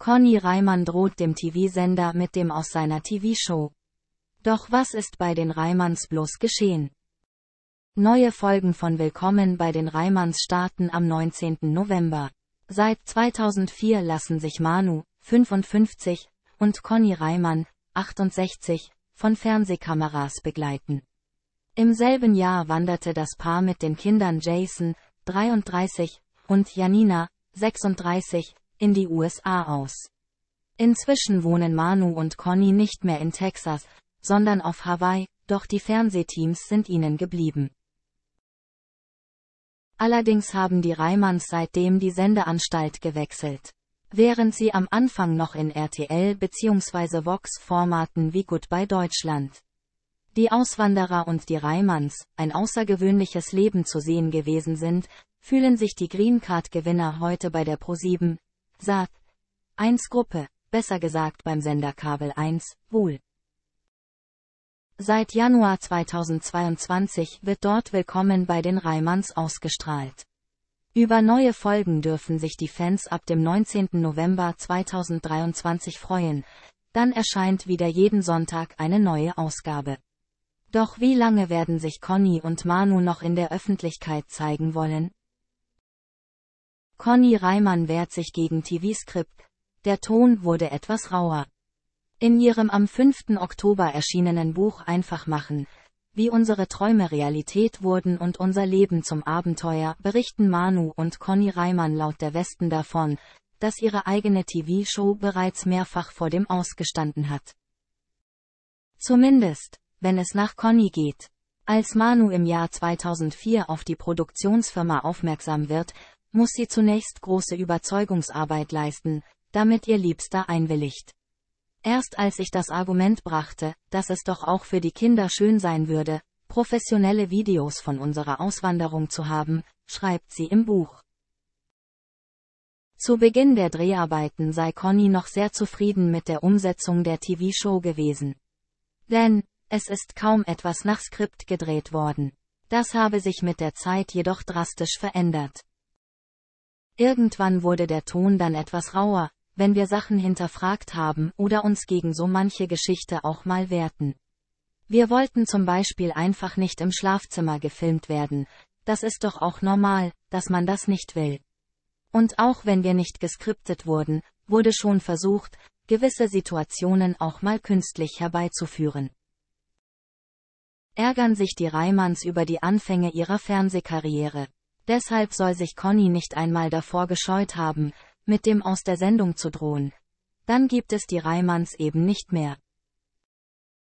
Conny Reimann droht dem TV-Sender mit dem aus seiner TV-Show. Doch was ist bei den Reimanns bloß geschehen? Neue Folgen von Willkommen bei den Reimanns starten am 19. November. Seit 2004 lassen sich Manu, 55, und Conny Reimann, 68, von Fernsehkameras begleiten. Im selben Jahr wanderte das Paar mit den Kindern Jason, 33, und Janina, 36, in die USA aus. Inzwischen wohnen Manu und Conny nicht mehr in Texas, sondern auf Hawaii, doch die Fernsehteams sind ihnen geblieben. Allerdings haben die Reimanns seitdem die Sendeanstalt gewechselt. Während sie am Anfang noch in RTL bzw. Vox Formaten wie Goodbye Deutschland, die Auswanderer und die Reimanns, ein außergewöhnliches Leben zu sehen gewesen sind, fühlen sich die Green Card Gewinner heute bei der Pro 7, Saat 1 Gruppe, besser gesagt beim Sender Kabel 1, wohl. Seit Januar 2022 wird dort Willkommen bei den Reimanns ausgestrahlt. Über neue Folgen dürfen sich die Fans ab dem 19. November 2023 freuen, dann erscheint wieder jeden Sonntag eine neue Ausgabe. Doch wie lange werden sich Conny und Manu noch in der Öffentlichkeit zeigen wollen? Conny Reimann wehrt sich gegen TV-Skript. Der Ton wurde etwas rauer. In ihrem am 5. Oktober erschienenen Buch Einfach machen, wie unsere Träume Realität wurden und unser Leben zum Abenteuer, berichten Manu und Conny Reimann laut der Westen davon, dass ihre eigene TV-Show bereits mehrfach vor dem Ausgestanden hat. Zumindest, wenn es nach Conny geht. Als Manu im Jahr 2004 auf die Produktionsfirma aufmerksam wird, muss sie zunächst große Überzeugungsarbeit leisten, damit ihr Liebster einwilligt. Erst als ich das Argument brachte, dass es doch auch für die Kinder schön sein würde, professionelle Videos von unserer Auswanderung zu haben, schreibt sie im Buch. Zu Beginn der Dreharbeiten sei Conny noch sehr zufrieden mit der Umsetzung der TV-Show gewesen. Denn, es ist kaum etwas nach Skript gedreht worden. Das habe sich mit der Zeit jedoch drastisch verändert. Irgendwann wurde der Ton dann etwas rauer, wenn wir Sachen hinterfragt haben oder uns gegen so manche Geschichte auch mal wehrten. Wir wollten zum Beispiel einfach nicht im Schlafzimmer gefilmt werden, das ist doch auch normal, dass man das nicht will. Und auch wenn wir nicht geskriptet wurden, wurde schon versucht, gewisse Situationen auch mal künstlich herbeizuführen. Ärgern sich die Reimanns über die Anfänge ihrer Fernsehkarriere. Deshalb soll sich Conny nicht einmal davor gescheut haben, mit dem aus der Sendung zu drohen. Dann gibt es die Reimanns eben nicht mehr.